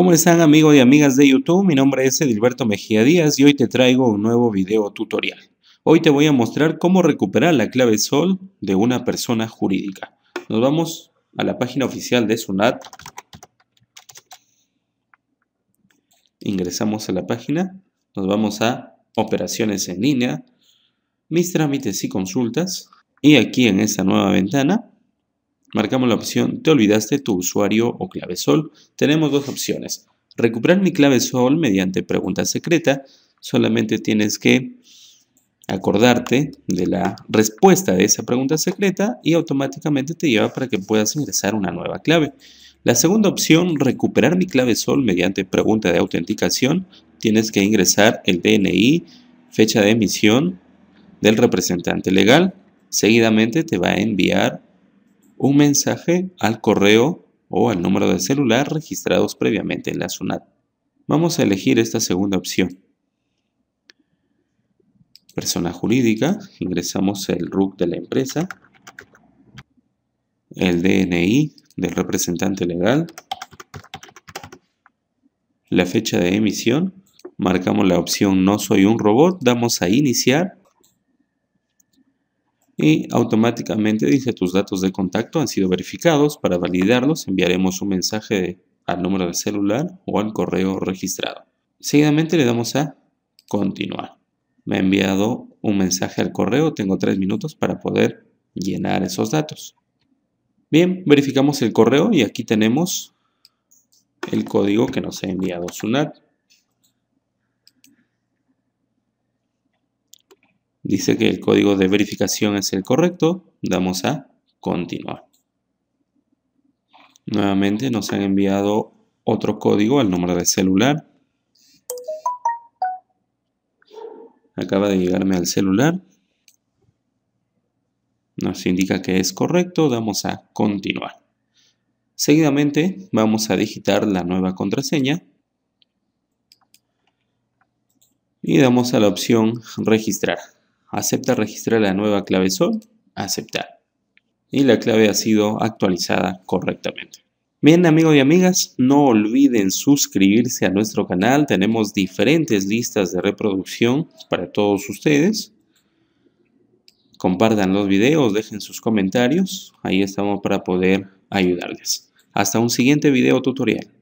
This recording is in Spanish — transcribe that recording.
¿Cómo están amigos y amigas de YouTube? Mi nombre es Edilberto Mejía Díaz y hoy te traigo un nuevo video tutorial. Hoy te voy a mostrar cómo recuperar la clave SOL de una persona jurídica. Nos vamos a la página oficial de SUNAT. Ingresamos a la página, nos vamos a operaciones en línea, mis trámites y consultas. Y aquí en esta nueva ventana Marcamos la opción Te olvidaste tu usuario o clave sol. Tenemos dos opciones. Recuperar mi clave sol mediante pregunta secreta. Solamente tienes que acordarte de la respuesta de esa pregunta secreta y automáticamente te lleva para que puedas ingresar una nueva clave. La segunda opción, recuperar mi clave sol mediante pregunta de autenticación, tienes que ingresar el DNI, fecha de emisión del representante legal. Seguidamente te va a enviar un mensaje al correo o al número de celular registrados previamente en la SUNAT. Vamos a elegir esta segunda opción. Persona jurídica, ingresamos el RUC de la empresa, el DNI del representante legal, la fecha de emisión, marcamos la opción no soy un robot, damos a iniciar y automáticamente dice tus datos de contacto han sido verificados. Para validarlos enviaremos un mensaje al número de celular o al correo registrado. Seguidamente le damos a continuar. Me ha enviado un mensaje al correo, tengo tres minutos para poder llenar esos datos. Bien, verificamos el correo y aquí tenemos el código que nos ha enviado SUNAT. dice que el código de verificación es el correcto, damos a continuar. Nuevamente nos han enviado otro código al número de celular. Acaba de llegarme al celular. Nos indica que es correcto, damos a continuar. Seguidamente vamos a digitar la nueva contraseña y damos a la opción registrar acepta registrar la nueva clave SOL, aceptar. Y la clave ha sido actualizada correctamente. Bien amigos y amigas, no olviden suscribirse a nuestro canal. Tenemos diferentes listas de reproducción para todos ustedes. Compartan los videos, dejen sus comentarios. Ahí estamos para poder ayudarles. Hasta un siguiente video tutorial.